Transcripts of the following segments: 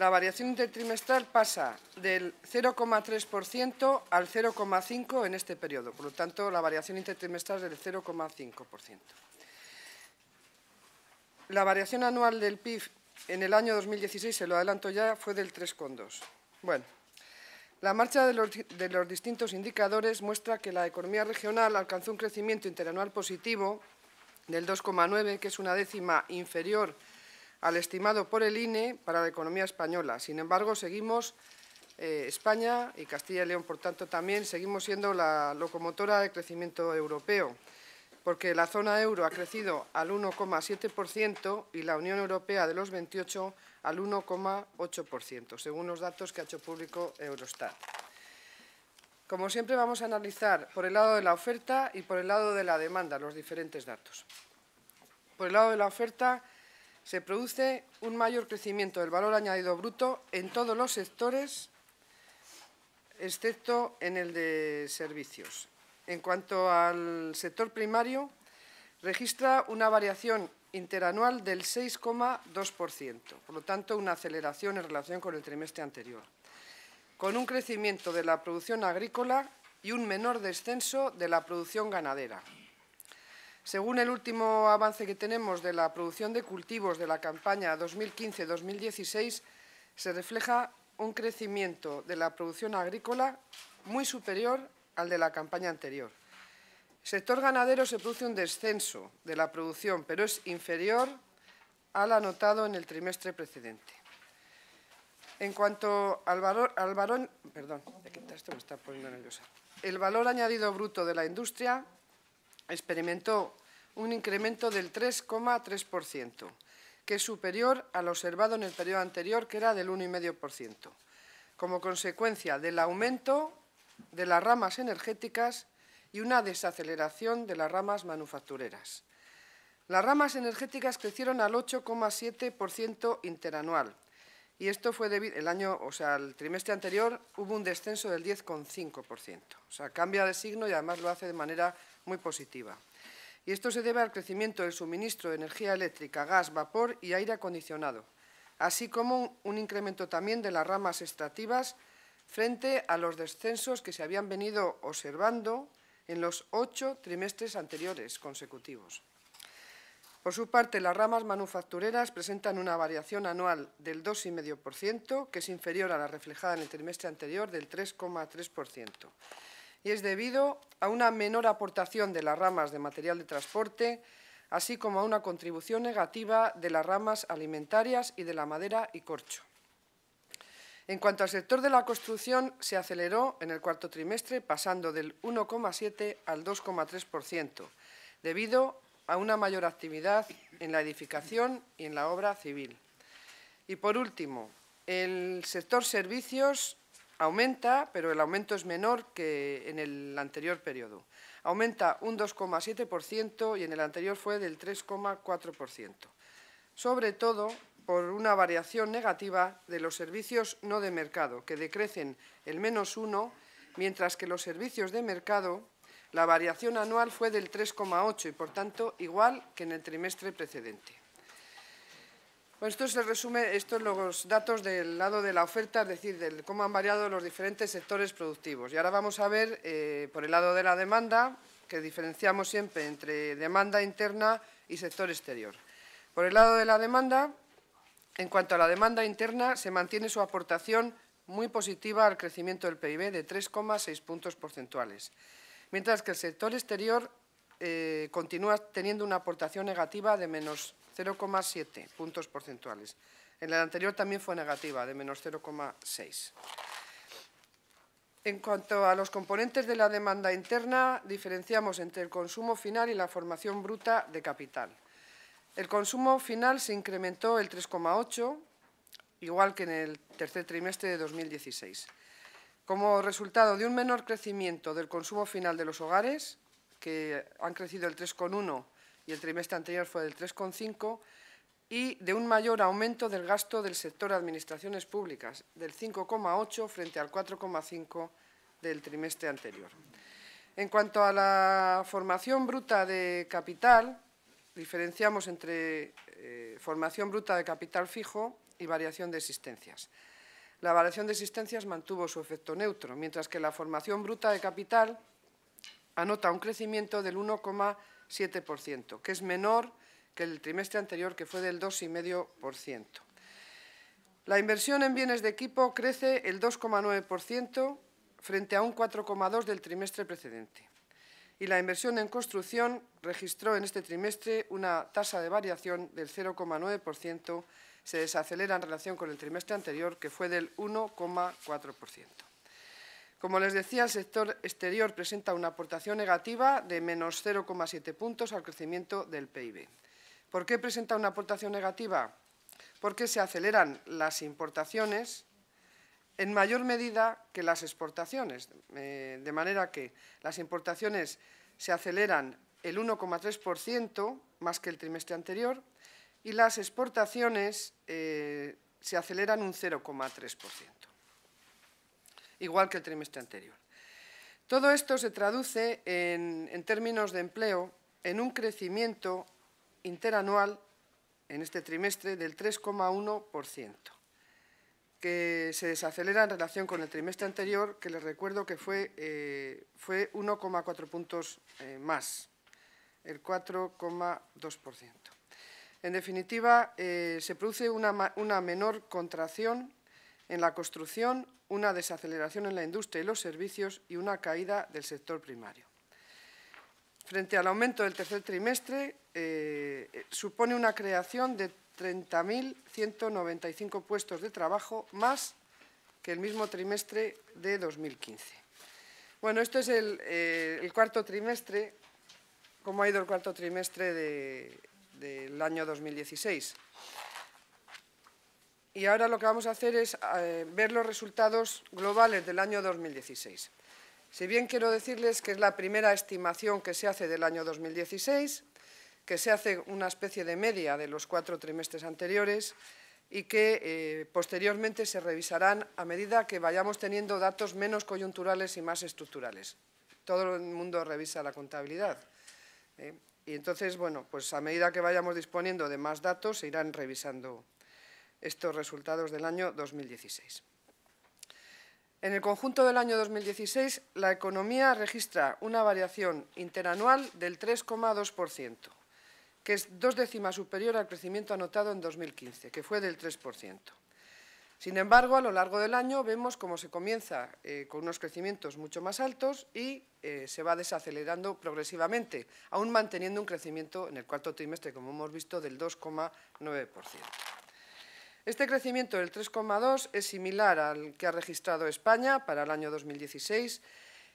la variación intertrimestral pasa del 0,3% al 0,5% en este periodo. Por lo tanto, la variación intertrimestral es del 0,5%. La variación anual del PIB en el año 2016, se lo adelanto ya, fue del 3,2%. Bueno, la marcha de los, distintos indicadores muestra que la economía regional alcanzó un crecimiento interanual positivo del 2,9, que es una décima inferior al estimado por el INE para la economía española. Sin embargo, seguimos, eh, España y Castilla y León, por tanto, también seguimos siendo la locomotora de crecimiento europeo, porque la zona euro ha crecido al 1,7% y la Unión Europea de los 28 al 1,8%, según los datos que ha hecho público Eurostat. Como siempre, vamos a analizar por el lado de la oferta y por el lado de la demanda los diferentes datos. Por el lado de la oferta, se produce un mayor crecimiento del valor añadido bruto en todos los sectores, excepto en el de servicios. En cuanto al sector primario, registra una variación interanual del 6,2%, por lo tanto, una aceleración en relación con el trimestre anterior, con un crecimiento de la producción agrícola y un menor descenso de la producción ganadera, según el último avance que tenemos de la producción de cultivos de la campaña 2015-2016, se refleja un crecimiento de la producción agrícola muy superior al de la campaña anterior. El sector ganadero se produce un descenso de la producción, pero es inferior al anotado en el trimestre precedente. En cuanto al valor, El valor añadido bruto de la industria experimentó un incremento del 3,3%, que es superior al observado en el periodo anterior, que era del 1,5%, como consecuencia del aumento de las ramas energéticas y una desaceleración de las ramas manufactureras. Las ramas energéticas crecieron al 8,7% interanual y esto fue debido el año, o sea, trimestre anterior hubo un descenso del 10,5%. O sea, cambia de signo y además lo hace de manera muy positiva. Y esto se debe al crecimiento del suministro de energía eléctrica, gas, vapor y aire acondicionado, así como un incremento también de las ramas extractivas frente a los descensos que se habían venido observando en los ocho trimestres anteriores consecutivos. Por su parte, las ramas manufactureras presentan una variación anual del 2,5%, que es inferior a la reflejada en el trimestre anterior del 3,3% y es debido a una menor aportación de las ramas de material de transporte, así como a una contribución negativa de las ramas alimentarias y de la madera y corcho. En cuanto al sector de la construcción, se aceleró en el cuarto trimestre, pasando del 1,7 al 2,3%, debido a una mayor actividad en la edificación y en la obra civil. Y por último, el sector servicios aumenta, pero el aumento es menor que en el anterior periodo. Aumenta un 2,7% y en el anterior fue del 3,4%. Sobre todo por una variación negativa de los servicios no de mercado, que decrecen el menos uno, mientras que los servicios de mercado, la variación anual fue del 3,8 y, por tanto, igual que en el trimestre precedente. Bueno, esto es el resumen, estos son los datos del lado de la oferta, es decir, del cómo han variado los diferentes sectores productivos. Y ahora vamos a ver, eh, por el lado de la demanda, que diferenciamos siempre entre demanda interna y sector exterior. Por el lado de la demanda, en cuanto a la demanda interna, se mantiene su aportación muy positiva al crecimiento del PIB de 3,6 puntos porcentuales, mientras que el sector exterior eh, continúa teniendo una aportación negativa de menos 0,7 puntos porcentuales. En la anterior también fue negativa, de menos 0,6. En cuanto a los componentes de la demanda interna, diferenciamos entre el consumo final y la formación bruta de capital. El consumo final se incrementó el 3,8, igual que en el tercer trimestre de 2016. Como resultado de un menor crecimiento del consumo final de los hogares, que han crecido el 3,1 y el trimestre anterior fue del 3,5, y de un mayor aumento del gasto del sector administraciones públicas, del 5,8 frente al 4,5 del trimestre anterior. En cuanto a la formación bruta de capital, diferenciamos entre eh, formación bruta de capital fijo y variación de existencias. La variación de existencias mantuvo su efecto neutro, mientras que la formación bruta de capital anota un crecimiento del 1,7%, que es menor que el trimestre anterior, que fue del 2,5%. La inversión en bienes de equipo crece el 2,9% frente a un 4,2% del trimestre precedente. Y la inversión en construcción registró en este trimestre una tasa de variación del 0,9%, se desacelera en relación con el trimestre anterior, que fue del 1,4%. Como les decía, el sector exterior presenta una aportación negativa de menos 0,7 puntos al crecimiento del PIB. ¿Por qué presenta una aportación negativa? Porque se aceleran las importaciones en mayor medida que las exportaciones, eh, de manera que las importaciones se aceleran el 1,3% más que el trimestre anterior y las exportaciones eh, se aceleran un 0,3% igual que el trimestre anterior. Todo esto se traduce en, términos de empleo en un crecimiento interanual en este trimestre del 3,1%, que se desacelera en relación con el trimestre anterior, que les recuerdo que fue, eh, fue 1,4 puntos eh, más, el 4,2%. En definitiva, eh, se produce una menor contracción en la construcción, una desaceleración en la industria y los servicios y una caída del sector primario. Frente al aumento del tercer trimestre, eh, eh, supone una creación de 30.195 puestos de trabajo más que el mismo trimestre de 2015. Bueno, esto es eh, el, cuarto trimestre, cómo ha ido el cuarto trimestre del año 2016 y ahora lo que vamos a hacer es eh, ver los resultados globales del año 2016. Si bien quiero decirles que es la primera estimación que se hace del año 2016, que se hace una especie de media de los cuatro trimestres anteriores y que eh, posteriormente se revisarán a medida que vayamos teniendo datos menos coyunturales y más estructurales. Todo el mundo revisa la contabilidad. ¿eh? Y entonces, bueno, pues a medida que vayamos disponiendo de más datos se irán revisando estos resultados del año 2016. En el conjunto del año 2016, la economía registra una variación interanual del 3,2%, que es dos décimas superior al crecimiento anotado en 2015, que fue del 3%. Sin embargo, a lo largo del año vemos cómo se comienza eh, con unos crecimientos mucho más altos y eh, se va desacelerando progresivamente, aún manteniendo un crecimiento en el cuarto trimestre, como hemos visto, del 2,9%. Este crecimiento del 3,2 es similar al que ha registrado España para el año 2016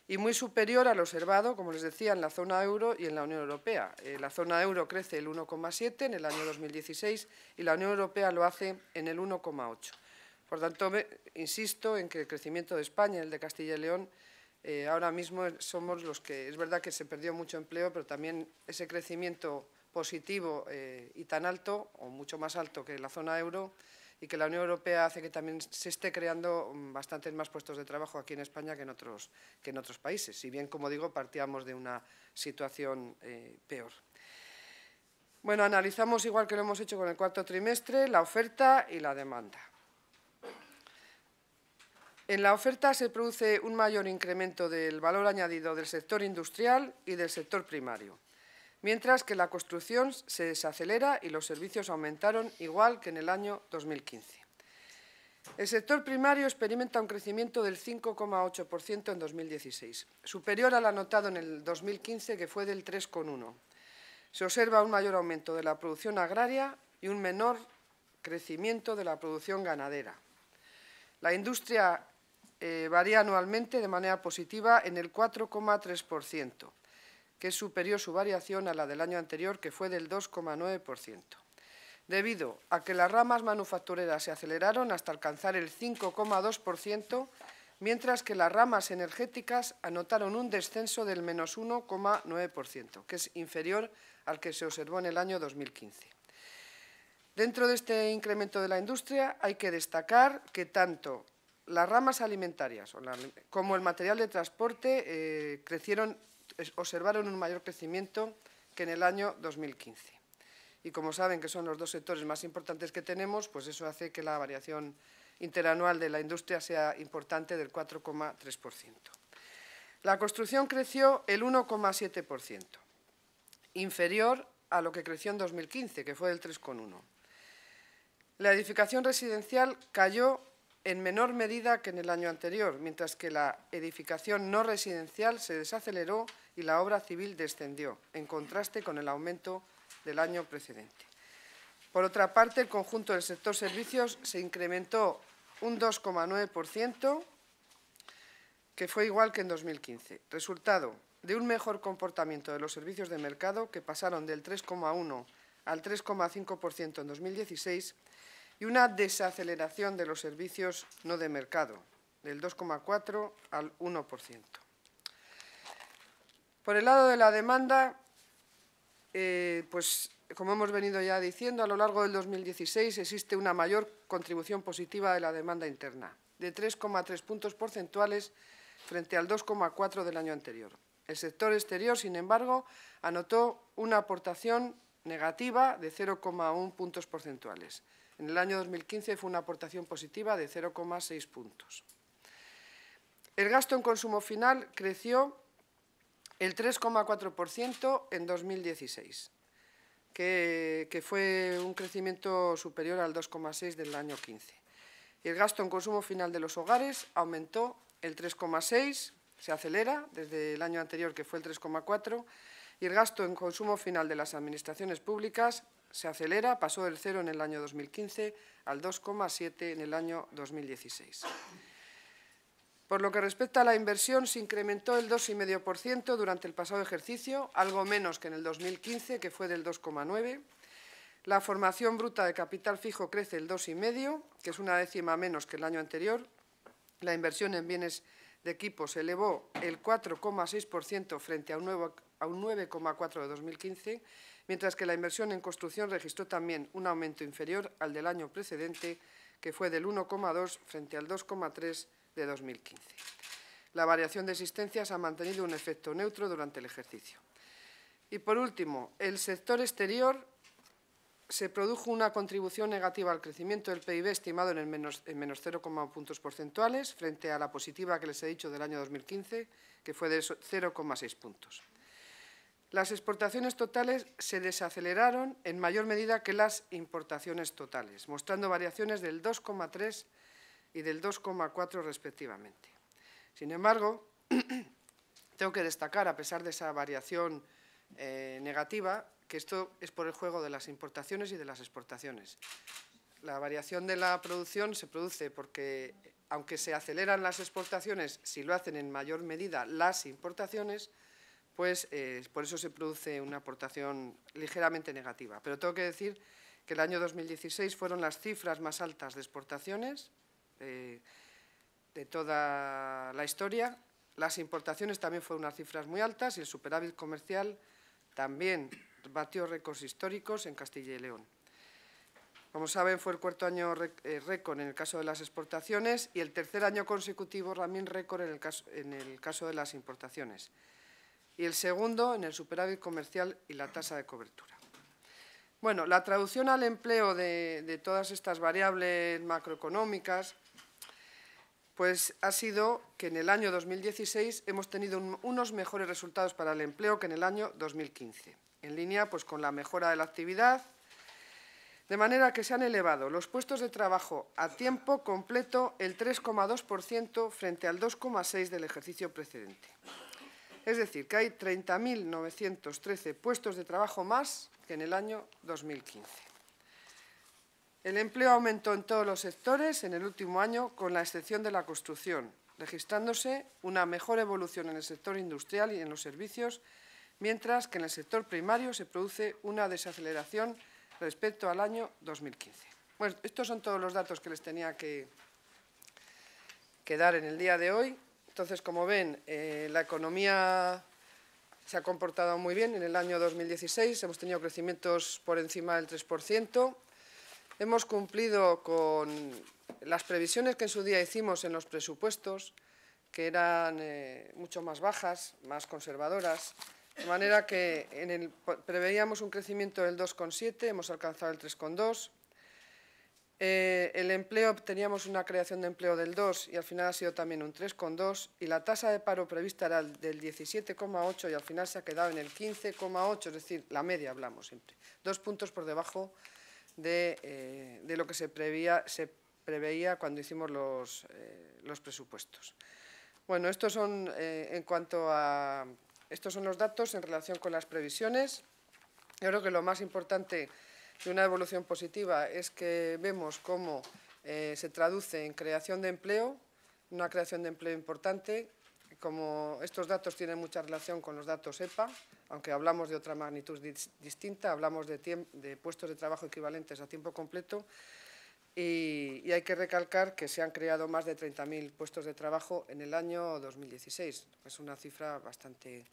y muy superior al observado, como les decía, en la zona euro y en la Unión Europea. Eh, la zona euro crece el 1,7 en el año 2016 y la Unión Europea lo hace en el 1,8. Por tanto, insisto en que el crecimiento de España, el de Castilla y León, eh, ahora mismo somos los que, es verdad que se perdió mucho empleo, pero también ese crecimiento positivo eh, y tan alto, o mucho más alto que la zona euro, y que la Unión Europea hace que también se esté creando mm, bastantes más puestos de trabajo aquí en España que en otros, países, si bien, como digo, partíamos de una situación eh, peor. Bueno, analizamos, igual que lo hemos hecho con el cuarto trimestre, la oferta y la demanda. En la oferta se produce un mayor incremento del valor añadido del sector industrial y del sector primario mientras que la construcción se desacelera y los servicios aumentaron igual que en el año 2015. El sector primario experimenta un crecimiento del 5,8% en 2016, superior al anotado en el 2015, que fue del 3,1%. Se observa un mayor aumento de la producción agraria y un menor crecimiento de la producción ganadera. La industria eh, varía anualmente de manera positiva en el 4,3% que es superior su variación a la del año anterior, que fue del 2,9%, debido a que las ramas manufactureras se aceleraron hasta alcanzar el 5,2%, mientras que las ramas energéticas anotaron un descenso del menos 1,9%, que es inferior al que se observó en el año 2015. Dentro de este incremento de la industria hay que destacar que tanto las ramas alimentarias como el material de transporte eh, crecieron observaron un mayor crecimiento que en el año 2015. Y como saben que son los dos sectores más importantes que tenemos, pues eso hace que la variación interanual de la industria sea importante del 4,3%. La construcción creció el 1,7%, inferior a lo que creció en 2015, que fue del 3,1%. La edificación residencial cayó en menor medida que en el año anterior, mientras que la edificación no residencial se desaceleró y la obra civil descendió, en contraste con el aumento del año precedente. Por otra parte, el conjunto del sector servicios se incrementó un 2,9%, que fue igual que en 2015. Resultado de un mejor comportamiento de los servicios de mercado, que pasaron del 3,1% al 3,5% en 2016, y una desaceleración de los servicios no de mercado, del 2,4% al 1%. Por el lado de la demanda, eh, pues como hemos venido ya diciendo, a lo largo del 2016 existe una mayor contribución positiva de la demanda interna, de 3,3 puntos porcentuales frente al 2,4 del año anterior. El sector exterior, sin embargo, anotó una aportación negativa de 0,1 puntos porcentuales. En el año 2015 fue una aportación positiva de 0,6 puntos. El gasto en consumo final creció el 3,4% en 2016, que, fue un crecimiento superior al 2,6% del año 15. El gasto en consumo final de los hogares aumentó el 3,6%, se acelera desde el año anterior que fue el 3,4%, y el gasto en consumo final de las administraciones públicas se acelera, pasó del 0 en el año 2015 al 2,7 en el año 2016. Por lo que respecta a la inversión, se incrementó el 2,5% durante el pasado ejercicio, algo menos que en el 2015, que fue del 2,9%. La formación bruta de capital fijo crece el 2,5%, que es una décima menos que el año anterior. La inversión en bienes de equipo se elevó el 4,6% frente a un 9,4% de 2015, mientras que la inversión en construcción registró también un aumento inferior al del año precedente, que fue del 1,2% frente al 2,3% de 2015. La variación de existencias ha mantenido un efecto neutro durante el ejercicio. Y por último, el sector exterior se produjo una contribución negativa al crecimiento del PIB estimado en, menos, en menos 0,1 puntos porcentuales frente a la positiva que les he dicho del año 2015, que fue de 0,6 puntos. Las exportaciones totales se desaceleraron en mayor medida que las importaciones totales, mostrando variaciones del 2,3 y del 2,4 respectivamente. Sin embargo, tengo que destacar, a pesar de esa variación eh, negativa, que esto es por el juego de las importaciones y de las exportaciones. La variación de la producción se produce porque, aunque se aceleran las exportaciones, si lo hacen en mayor medida las importaciones, pues eh, por eso se produce una aportación ligeramente negativa. Pero tengo que decir que el año 2016 fueron las cifras más altas de exportaciones, de, toda la historia. Las importaciones también fueron unas cifras muy altas y el superávit comercial también batió récords históricos en Castilla y León. Como saben, fue el cuarto año eh, récord en el caso de las exportaciones y el tercer año consecutivo también récord en el caso, de las importaciones. Y el segundo en el superávit comercial y la tasa de cobertura. Bueno, la traducción al empleo de todas estas variables macroeconómicas pues ha sido que en el año 2016 hemos tenido unos mejores resultados para el empleo que en el año 2015, en línea pues, con la mejora de la actividad, de manera que se han elevado los puestos de trabajo a tiempo completo el 3,2% frente al 2,6% del ejercicio precedente. Es decir, que hay 30.913 puestos de trabajo más que en el año 2015. El empleo aumentó en todos los sectores en el último año, con la excepción de la construcción, registrándose una mejor evolución en el sector industrial y en los servicios, mientras que en el sector primario se produce una desaceleración respecto al año 2015. Bueno, estos son todos los datos que les tenía que, dar en el día de hoy. Entonces, como ven, eh, la economía se ha comportado muy bien. En el año 2016 hemos tenido crecimientos por encima del 3%. Hemos cumplido con las previsiones que en su día hicimos en los presupuestos, que eran eh, mucho más bajas, más conservadoras, de manera que en el, preveíamos un crecimiento del 2,7, hemos alcanzado el 3,2. Eh, el empleo, teníamos una creación de empleo del 2 y al final ha sido también un 3,2 y la tasa de paro prevista era del 17,8 y al final se ha quedado en el 15,8, es decir, la media hablamos siempre, dos puntos por debajo eh, de, lo que se, se preveía cuando hicimos los, eh, presupuestos. Bueno, estos son, eh, en cuanto a, estos son los datos en relación con las previsiones. Yo creo que lo más importante de una evolución positiva es que vemos cómo se traduce en creación de empleo, una creación de empleo importante, como estos datos tienen mucha relación con los datos EPA, aunque hablamos de otra magnitud distinta, hablamos de, de, puestos de trabajo equivalentes a tiempo completo y, hay que recalcar que se han creado más de 30.000 puestos de trabajo en el año 2016. Es una cifra bastante,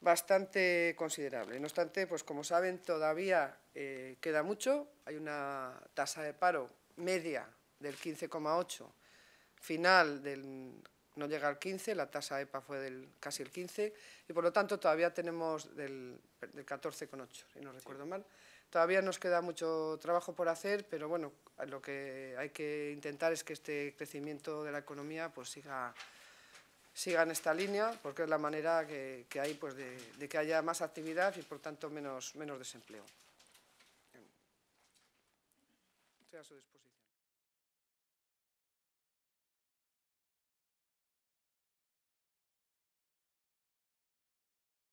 bastante considerable. No obstante, pues como saben, todavía eh, queda mucho. Hay una tasa de paro media del 15,8, final del no llega al 15, la tasa EPA fue del casi el 15 y por lo tanto todavía tenemos del, 14,8, si no recuerdo mal. Todavía nos queda mucho trabajo por hacer, pero bueno, lo que hay que intentar es que este crecimiento de la economía pues siga, siga en esta línea, porque es la manera que, hay pues de, que haya más actividad y por tanto menos, menos desempleo.